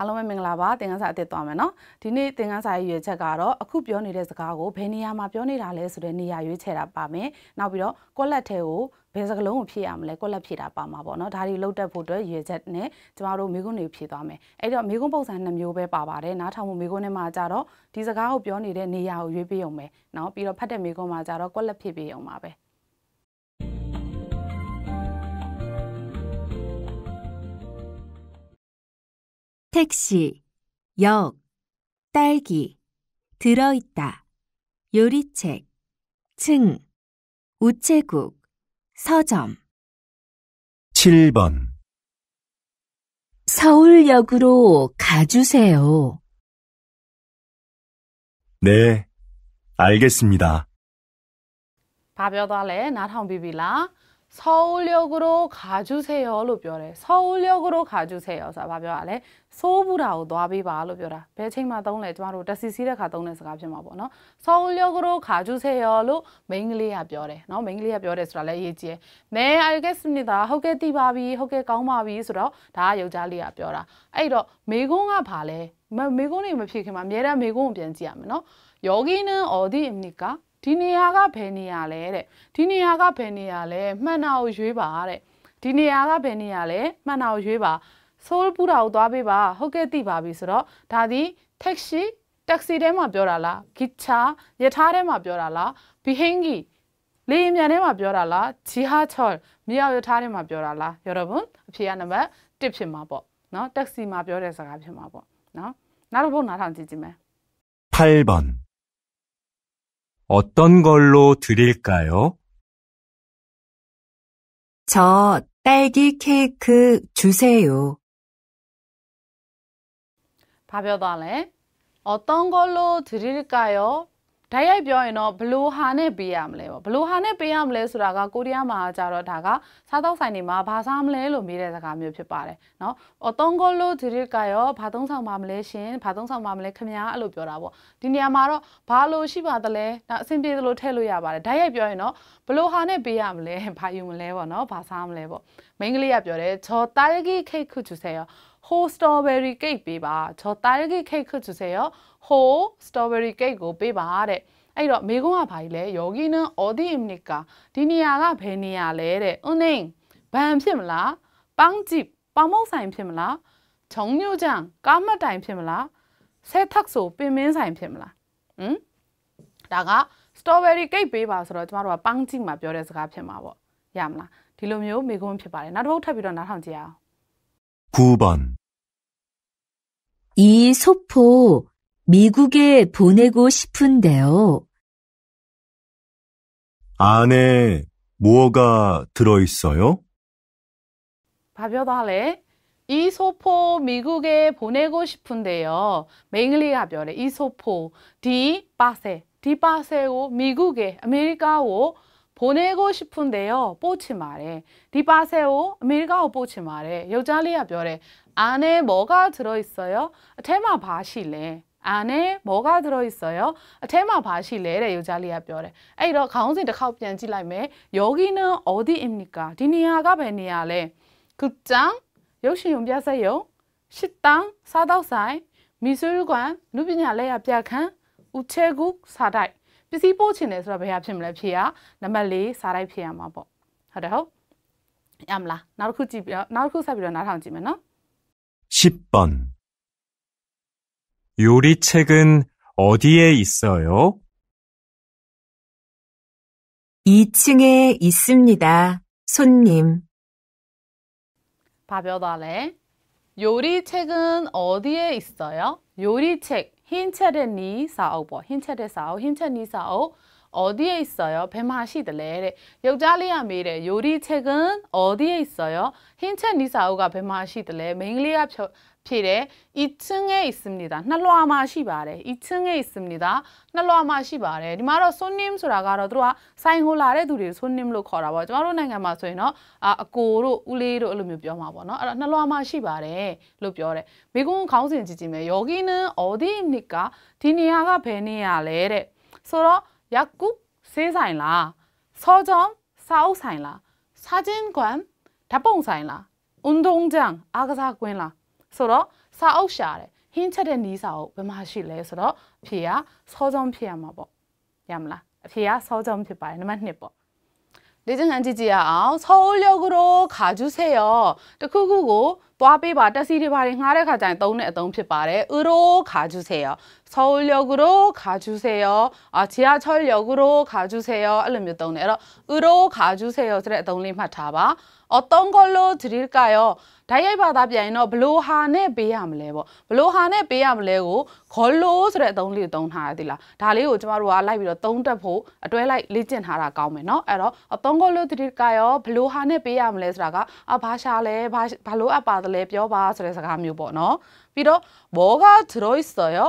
အားလုံးပဲမင်္ဂလာပါသင်ခန်းစာအသစ်သွားမယ်နော်ဒီနေ့သင်ခန်းစာရဲ့ရွေးချက်ကတော့အခုပြောနေတဲ့စကားကိုဘယ်နေရာမှာပြောနေတာလဲဆိုတဲ့နေရာရွေးချယ်တာပါမယ်နောက်ပြီးတော့ကွက်လက်ထဲကိုဘယ်စကလုံးကိုဖြည့်ရမလဲကွက်လက်ဖြည့်တာပါမှာပေါ့နော်ဒါတွေလောက်တက်ဖို့အတွက်ရွေးချက်နဲ့ကျမတို့မိကုန်းတွေဖြည့်သွားမယ်အဲ့တော့မိကုန်းပုံစံ2မျိုးပဲပါပါတယ်နားထောင်မှုမိကုန်းထဲမှာကြတော့ဒီစကားကိုပြောနေတဲ့နေရာကိုရွေးပေးအောင်ပဲနော်ပြီးတော့ဖတ်တဲ့မိကုန်းမှာကြတော့ကွက်လက်ဖြည့်ပေးအောင်ပါပဲ 택시, 역, 딸기, 들어있다, 요리책, 층, 우체국, 서점. 7번 서울역으로 가주세요. 네, 알겠습니다. ဘာပြောသွာ서울역으로가주세요로ပြောတယ်서울역으로가주세요ဆိုတာဘာပြောရလဲဆိုးဘူးတာကိုသွားပေးပါလို့ပြောတာဘယ်ချိန်မှသုံးလဲကျမတို့တက်စီစီးတဲ့ခါသုံးတဲ့စကားဖြစ်မှာပေါ့နော်서울역으로가주세요လို့မိန်းကလေးကပြောတယ်နော်မိန်းကလေးကပြောတယ်ဆိုတာလည်းအရေးကြီးတယ်မဲ I guess နေတာဟုတ်ကဲ့သိပါပြီဟုတ်ကဲ့ကောင်းပါပြီဆိုတော့ဒါကယောက်ျားလေးကပြောတာအဲ့တော့မိကုန်းကဘာလဲမိကုန်းနေမဖြစ်ခင်မှာအများအားမိကုန်းကိုပြန်ကြည့်ရမယ်နော်ယောဂီနံအော်ဒီအမနိကာဒီနေရာကဘယ်နေရာလဲတဲ့ဒီနေရာကဘယ်နေရာလဲမှန်တာကိုရွေးပါတဲ့ဒီနေရာကဘယ်နေရာလဲမှန်တာကိုရွေးပါဆိုးပူတာကိုသွားပေးပါဟုတ်ကဲ့သိပါပြီဆိုတော့ဒါသည် taxi taxi ထဲမှာပြောတာလား guitar ယထာထဲမှာပြောတာလား bihengi လေရင်မြန်ထဲမှာပြောတာလား jihad chol မြေအောင်ယထာထဲမှာပြောတာလား yorobun အဖြေကနံပါတ်1ဖြစ်မှာပေါ့เนาะ taxi မှာပြောတဲ့စကားဖြစ်မှာပေါ့เนาะနောက်တစ်ပုဒ်နားထောင်ကြည့်ကြည့်မယ်8번 어떤 걸로 드릴까요? 저 딸기 케이크 주세요. 밥여단에 어떤 걸로 드릴까요? ဓာတ်ရိုက်ပြောရင်တော့ဘလိုဟာနဲ့ပေးရမလဲပေါ့ဘလိုဟာနဲ့ပေးရမလဲဆိုတာကကိုရီးယားမှာကြတော့ဒါကစားသောက်ဆိုင်တွေမှာဘာစားမလဲလို့မေးတဲ့စကားမျိုးဖြစ်ပါတယ်နော်အသုံးကိုလို့ဒီရစ်ကရောဘာသုံးဆောင်ပါမလဲရှင်ဘာသုံးဆောင်ပါမလဲခမညာအဲ့လိုပြောတာပေါ့ဒီနေရာမှာတော့ဘာလို့ရှိပါသလဲဒါအဆင်ပြေသလိုထည့်လို့ရပါတယ်ဓာတ်ရိုက်ပြောရင်တော့ဘလိုဟာနဲ့ပေးရမလဲဘာယူမလဲပေါ့နော်ဘာစားမလဲပေါ့မိန်းကလေးကပြောတယ်ဂျောတာယဂီခိတ်ခုချူဆဲရော whole strawberry cake ပေးပါ저딸기케이크주세요 whole strawberry cake ကိုပေးပါတဲ့အဲ့တော့မိကုန်းကဘာကြီးလဲယောဂီနန်အော်ဒီအမနီကာဒီနေရာကဘယ်နေရာလဲတဲ့ဥနေဘန်ဖြစ်မလားပန်းကြည့်ပမုတ်ဆိုင်ဖြစ်မလားခြုံညိုကြံကားမတိုင်ဖြစ်မလားဆဲထက်ဆိုပင်မင်းဆိုင်ဖြစ်မလားဟမ်ဒါက strawberry cake ပေးပါဆိုတော့ကျမတို့ကပန်းကြည့်မှာပြောတဲ့စကားဖြစ်မှာပေါ့ရမလားဒီလိုမျိုးမိကုန်းဖြစ်ပါတယ်နောက်တစ်ပုဒ်ထပ်ပြီးတော့နားထောင်ကြည့်အောင်9번이 소포 미국에 보내고 싶은데요. 안에 뭐가 들어있어요? 밥여달래. 이 소포 미국에 보내고 싶은데요. 맹리하별에 이 소포 디 바세 디 바세오 미국에 아메리카오 보내고싶은데 요. 뽀치말 해. 디바세 요. 아메리카고뽀치말 해. 여자리야별에안에뭐가들어있어 요? 테마바실 래. 안에뭐가들어있어 요? 테마바실 래. 여자리야별 에. 에 이, 너가운데가고변지라이 메. 여기는어디입니 까? 디니아가베니아 래. 극 장, 역시연비하세 요. 식 당, 사덕사 이, 미술 관, 누비냐레야뼈 칸, 우체 국, 사다 이. ပစ္စည်းပို့ချင်တယ်ဆိုတော့ဘယ်ဟာဖြစ်မလဲဖြေရနံပါတ်၄စားလိုက်ဖြေရမှာပေါ့ဟုတ်တယ်ဟုတ်ရမလားနောက်တစ်ခုကြည့်ပြီးတော့နောက်တစ်ခုဆက်ပြီးတော့နားထောင်ကြည့်မယ်နော်10번 요리책은 어디에 있어요? 2층에 있습니다. 손님. 바벼달래. 요리책은 어디에 있어요? 요리책. ဟင်းချက်တဲ့နီးစာအုပ်ပေါ့ဟင်းချက်တဲ့စာအုပ်ဟင်းချက်နီးစာအုပ်어디에있어요뱀마시들래တဲ့ယောက်ျားလေးကမေးတယ်요리책은어디에있어요ဟင်းချက်နီစာအုပ်ကဘယ်မှာရှိသလဲမိန်းကလေးကဖြောဖြေတယ်이층에있습니다နှစ်လွှာမှာရှိပါတယ်이층에있습니다နှစ်လွှာမှာရှိပါတယ်ဒီမှာတော့ synonym ဆိုတာကတော့တို့ကဆိုင်ဟိုလာတဲ့သူတွေ synonym လို့ခေါ်တာပေါ့ကျမတို့နိုင်ငံမှာဆိုရင်တော့အာအကိုတို့ဦးလေးတို့အဲ့လိုမျိုးပြောမှာပေါ့နော်အဲ့တော့နှစ်လွှာမှာရှိပါတယ်လို့ပြောတယ်မိကုန်းခေါင်းစဉ်ကြည့်ကြည့်မယ်ယောဂီနန်အော်ဒီနစ်ကဒီနေရာကဘယ်နေရာလဲတဲ့ဆိုတော့약국ဆေးဆိုင်လားစောကြောင်စာအုပ်ဆိုင်လားစာကျင်းကွမ်ဓာတ်ပုံဆိုင်လားဥန်ဒုံကြံအားကစားကွင်းလားဆိုတော့စာအုပ်ရှာတယ်ဟင်းချက်တဲ့နီးစာအုပ်ဘယ်မှာရှိလဲဆိုတော့အဖေကစောကြောင်ဖြစ်ရမှာပေါ့ရမလားအဖေကစောကြောင်ဖြစ်ပါတယ်နံပါတ်1ပေါ့ 내정한지지야 서울역으로 가주세요. 그거고 꽈비바 따시리바리 나래 가장 떠오르는 어떤 필바래 으로 가주세요. 서울역으로 가주세요. 아 지하철역으로 가주세요. 알림몇동네르는 으로 가주세요. 그래 떠올림 하자봐. 어떤걸로드릴까 요? 다이아이바다비아이너블로하네베야물레뭐블로하네베야물레고걸로ဆိုတဲ့အသုံးလေးကိုသုံးထားရသည်လားဒါလေးကိုကျမတို့ကလိုက်ပြီးတော့သုံးတက်ဖို့အတွဲလိုက်လေ့ကျင့်ထားတာကောင်းမယ်เนาะအဲ့တော့အသုံးကိုလို့တတိကရောဘလို့ဟာနဲ့ပေးရမလဲဆိုတာကအဘာရှာလဲဘာဘာလို့အပ်ပါတယ်လဲပြောပါဆိုတဲ့စကားမျိုးပေါ့เนาะပြီးတော့ဘောကဒရိုစ်ဆိုရော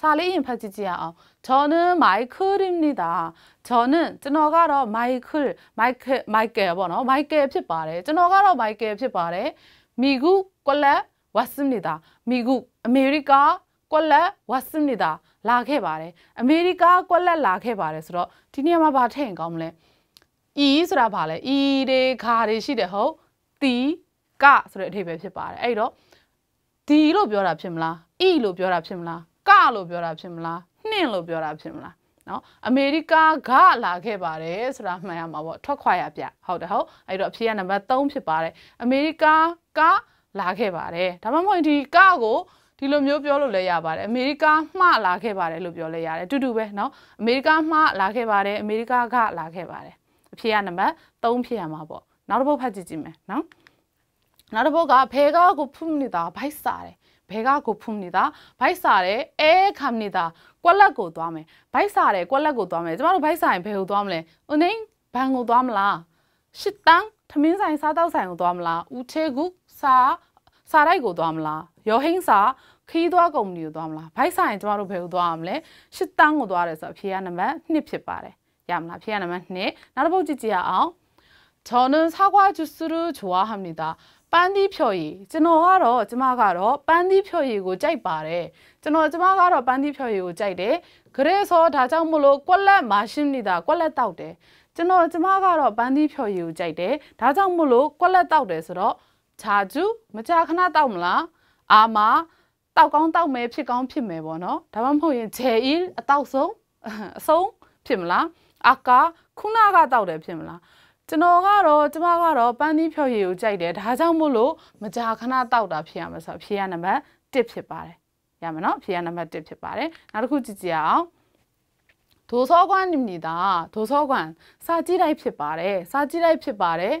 စာလေးရင်ဖတ်ကြည့်ကြရအောင်ကျွန်တော်မိုက်ခယ်ရင်းနေတာကျွန်တော်ကျွန်တော်ကတော့မိုက်ခယ်မိုက်ကယ်မိုက်ကယ်ပေါ့နော်မိုက်ကယ်ဖြစ်ပါတယ်ကျွန်တော်ကတော့မိုက်ကယ်ဖြစ်ပါတယ်မိကုကွလက်ဝတ်စမ်နေတာမိကုအမေရိကကွက်လက်ဝတ်စမ်နေတာလာခဲ့ပါတယ်အမေရိကကွက်လက်လာခဲ့ပါတယ်ဆိုတော့ဒီနေရာမှာဘာထည့်ရင်ကောင်းမလဲဤဆိုတာဘာလဲဤတွေခါတွေရှိတယ်ဟုတ်တီကဆိုတဲ့အဓိပ္ပာယ်ဖြစ်ပါတယ်အဲ့တော့ဒီလို့ပြောတာဖြစ်မလားဤလို့ပြောတာဖြစ်မလားကလို့ပြောတာဖြစ်မလားနှင့်လို့ပြောတာဖြစ်မလားနော်အမေရိကက လာခဲ့ပါတယ်ဆိုတာမှန်ရမှာပေါ့ထွက်ခွာရပြဟုတ်တယ်ဟုတ်အဲ့တော့အဖြေကနံပါတ်3ဖြစ်ပါတယ်အမေရိကကလာခဲ့ပါတယ်ဒါမှမဟုတ်ဒီကကိုဒီလိုမျိုးပြောလို့လည်းရပါတယ်အမေရိကမှလာခဲ့ပါတယ်လို့ပြောလည်းရတယ်အတူတူပဲเนาะအမေရိကမှလာခဲ့ပါတယ်အမေရိကကလာခဲ့ပါတယ်အဖြေကနံပါတ်3ဖြစ်ရမှာပေါ့နောက်တစ်ပုတ်ဖတ်ကြည့်ကြည့်မယ်เนาะနောက်တစ်ပုတ်ကဘဲကကိုဖုန်နေတာဘိုက်စားတယ်배가고픕니 다. 바이사레에갑니 다. 꼴락고도하 메. 바이사레꼴락고도하 메. 저마로바이사인배우도하 메. 은행방고도하라식당터민사인사다우사인도하라우체국사사라이고도하라여행사ခီးသွားကုမ္ပဏီကိုသွားမလားဘိုက်ဆိုင်ကျမတို့ဘယ်ကိုသွားရမလဲရှစ်တန်းကိုသွားရဲဆိုအဖြေကနံပါတ်1ဖြစ်ပါတယ်ရမလားအဖြေကနံပါတ်2နောက်တစ်ပုဒ်ကြည့်ကြရအောင်저는사과주스를좋아합니다ပန်းသီးဖြော်ရည်ကျွန်တော်ကတော့ကျမကတော့ပန်းသီးဖြော်ရည်ကိုကြိုက်ပါတယ်ကျွန်တော်ကျမကတော့ပန်းသီးဖြော်ရည်ကိုကြိုက်တယ်ဂရဲဆိုဒါကြောင့်မလို့ကွက်လက်မာရှင်းနေတာကွက်လက်တောက်တယ်ကျွန်တော်ကျမကတော့ပန်းသီးဖြော်ရည်ကိုကြိုက်တယ်ဒါကြောင့်မလို့ကွက်လက်တောက်တယ်ဆိုတော့ဂျာကျူမကြာခဏတောက်မလားအာမာတောက်ကောင်းတောက်မယ်ဖြစ်ကောင်းဖြစ်မယ်ပေါ့နော်ဒါမှမဟုတ်ရင်ဂျယ်အီအတောက်ဆုံးအဆုံးဖြစ်မလားအကာခုနကတောက်တယ်ဖြစ်မလားကျွန်တော်ကတော့ကျမကတော့ပန်းသီးဖြောက်ရည်ကိုကြိုက်တယ်ဒါကြောင့်မို့လို့မကြာခဏတောက်တာဖြစ်ရမှာဆိုဖြေရနံပါတ်1ဖြစ်ပါတယ်ရမယ်နော်ဖြေရနံပါတ်1ဖြစ်ပါတယ်နောက်တစ်ခုကြည့်ကြည့်အောင်도서관입니다도서관စာကြည့်တိုက်ဖြစ်ပါတယ်စာကြည့်တိုက်ဖြစ်ပါတယ်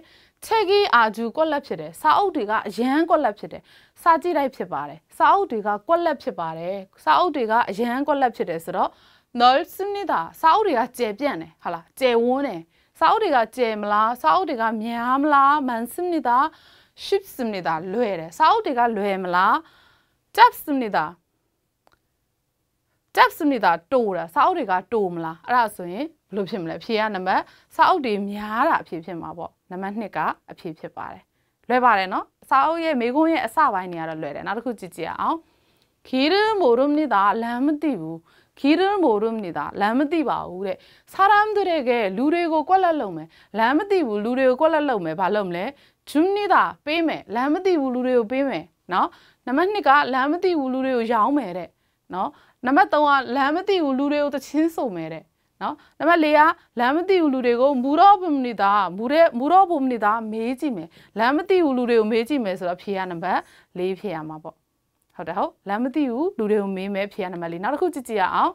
ချက်ကြီးအာဂျူကွက်လက်ဖြစ်တယ်စာအုပ်တွေကအရန်ကွက်လက်ဖြစ်တယ်စာကြည့်တိုက်ဖြစ်ပါတယ်စာအုပ်တွေကကွက်လက်ဖြစ်ပါတယ်စာအုပ်တွေကအရန်ကွက်လက်ဖြစ်တယ်ဆိုတော့넓습니 다. 사우리가제변에할라제원에စာအုပ်တွေကကျယ်မလားစာအုပ်တွေကများမလားမန်စမ်နေတာရှစ်စမ်နေတာလွယ်တယ်စာအုပ်တွေကလွယ်မလားတပ်စမ်နေတာတပ်စမ်နေတာတိုးတာစာအုပ်တွေကတိုးမလားအဲ့ဒါဆိုရင်ဘယ်လိုဖြစ်မလဲအဖြေကနံပါတ်စာအုပ်တွေများတာအဖြေဖြစ်မှာပေါ့နံပါတ်2ကအဖြေဖြစ်ပါတယ်လွယ်ပါတယ်နော်စာအုပ်ရဲ့မိကုန်းရဲ့အစပိုင်းနေရာတော့လွယ်တယ်နောက်တစ်ခုကြည့်ကြည့်အောင်ခီရမိုရုမနေတာလမ်းမသိဘူး길을모릅니 다. 람디바우 래. 사람들에게루레고꼴랄롬에람디부루레고꼴랄롬에발롬래줍니 다. 빼매람디부루레고빼 매. 너나만니까람디부루레고야오매 래. 너나만또한람디부루레고또친소매 래. နော်နံပါတ်၄ကလမ်းမသိဘူးလူတွေကိုမူတော့ပုံနေတာမူတဲ့မူတော့ပုံနေတာမေးကြည့်မယ်လမ်းမသိဘူးလူတွေကိုမေးကြည့်မယ်ဆိုတော့ဖြေရနံပါတ်၄ဖြေရမှာပေါ့ဟုတ်တယ်ဟုတ်လမ်းမသိဘူးလူတွေကိုမေးမယ်ဖြေရနံပါတ်လေးနောက်တစ်ခုကြည့်ကြည့်ရအောင်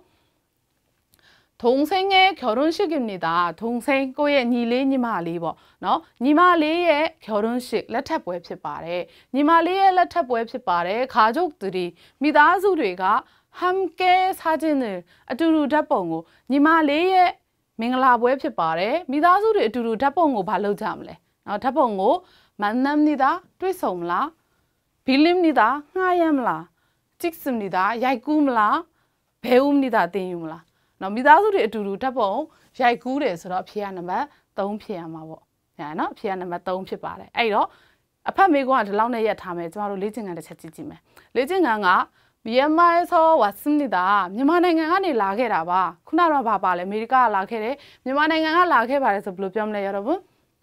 ထုံစိန်ရဲ့결혼식입니다ထုံစိန်ကိုရဲ့ညီလေးညီမလေးပေါ့နော်ညီမလေးရဲ့결혼식လက်ထပ်ပွဲဖြစ်ပါတယ်ညီမလေးရဲ့လက်ထပ်ပွဲဖြစ်ပါတယ်ခါကြုတ်သူတွေမိသားစုတွေကဟမ်ကဲစားခြင်းတွေအတူတူဓာတ်ပုံကိုညီမလေးရဲ့မင်္ဂလာပွဲဖြစ်ပါတယ်မိသားစုတွေအတူတူဓာတ်ပုံကိုမလုပ်ကြမလဲနော်ဓာတ်ပုံကိုမန်နမ်နီတာတွေ့ဆုံလား빌립니 다. 하야물 라. 찍습니 다. 야이꾸물 라. 배웁니 다. 땡유물 라. နော်မိသားစုတွေအတူတူဓာတ်ပုံရိုက်ကူးတယ်ဆိုတော့အဖေကနံပါတ်3ဖြစ်ရမှာပေါ့ညာနော်အဖေကနံပါတ်3ဖြစ်ပါတယ်အဲ့တော့အဖက်မေကွန်းကဒီလောက်နဲ့ရက်ထားမယ်ကျမတို့လေ့ကျင့်ခန်းတစ်ချက်ကြည့်ကြည့်မယ်လေ့ကျင့်ခန်းကမြန်မာဆောဝါစနစ်တာမြန်မာနိုင်ငံကနေလာခဲ့တာပါခုနကဘာပါလဲအမေရိကကလာခဲ့တယ်မြန်မာနိုင်ငံကလာခဲ့ပါတယ်ဆိုဘယ်လိုပြောမလဲရတော့ဘူး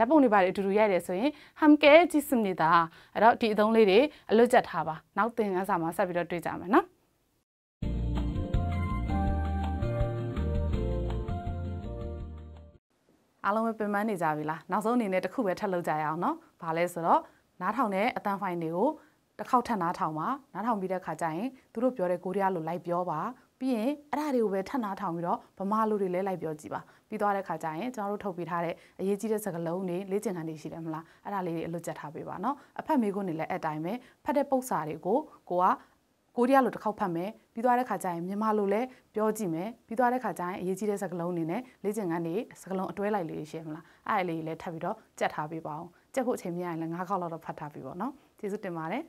ဓာတ်ပုံတွေပါတွေအတူတူရိုက်တယ်ဆိုရင် hamke jism နေတာအဲ့တော့ဒီအသုံးလေးတွေအလွတ်ကျက်ထားပါနောက်သင်ခန်းစာမှာဆက်ပြီးတော့တွေ့ကြမယ်နော်အားလုံးပဲပင်ပန်းနေကြပြီလားနောက်ဆုံးအနေနဲ့တစ်ခုပဲထပ်လုပ်ကြရအောင်เนาะဘာလဲဆိုတော့နားထောင်တဲ့အတန်ဖိုင်တွေကိုတစ်ခေါက်ထပ်နားထောင်ပါနားထောင်ပြီးတဲ့ခါကျရင်သူတို့ပြောတဲ့ကိုရီးယားလိုလိုက်ပြောပါပြီးရင်အဲ့ဒါတွေကိုပဲထပ်နားထောင်ပြီးတော့ဗမာလူတွေလည်းလိုက်ပြောကြည့်ပါပြီးသွားတဲ့ခါကျရင်ကျွန်တော်တို့ထုတ်ပြထားတဲ့အရေးကြီးတဲ့စကားလုံးတွေလေ့ကျင့်ခန်းတွေရှိတယ်မလားအဲ့ဒါလေးတွေအလွတ်ကျက်ထားပေးပါနော်အဖက်မေးခွန်းတွေလည်းအဲ့တိုင်းပဲဖတ်တဲ့ပု္ပ္ပာတွေကိုကိုကကိုရီးယားလိုတစ်ခေါက်ဖတ်မယ်ပြီးသွားတဲ့ခါကျရင်မြန်မာလိုလည်းပြောကြည့်မယ်ပြီးသွားတဲ့ခါကျရင်အရေးကြီးတဲ့စကားလုံးတွေနဲ့လေ့ကျင့်ခန်းတွေစကားလုံးအတွဲလိုက်လေးရှင်းမလားအဲ့အလေးတွေလည်းထပ်ပြီးတော့ကြက်ထားပေးပါအောင်ကြက်ဖို့အချိန်မရရင်လည်း၅ခေါက်လောက်တော့ဖတ်ထားပေးပါနော်ကျေးဇူးတင်ပါတယ်